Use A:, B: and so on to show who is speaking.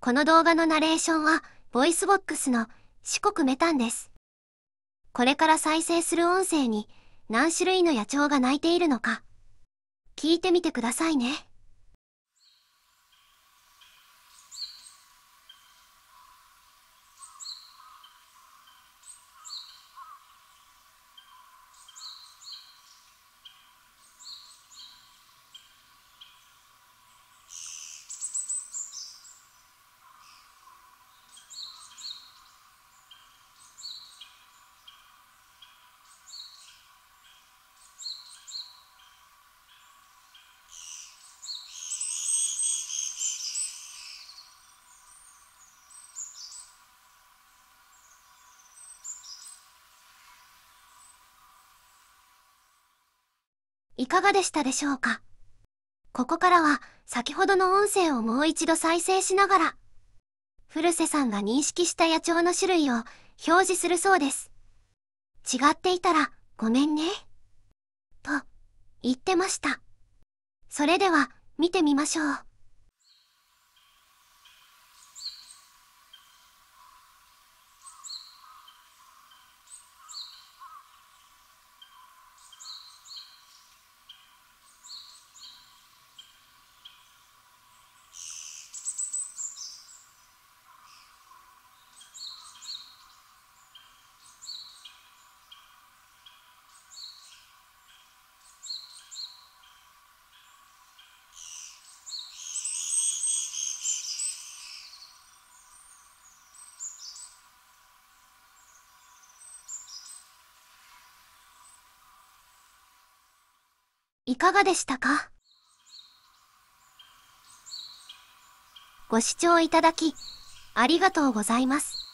A: この動画のナレーションは、ボイスボックスの四国メタンです。これから再生する音声に何種類の野鳥が鳴いているのか、聞いてみてくださいね。いかがでしたでしょうかここからは先ほどの音声をもう一度再生しながら、古瀬さんが認識した野鳥の種類を表示するそうです。違っていたらごめんね。と言ってました。それでは見てみましょう。いかがでしたかご視聴いただき、ありがとうございます。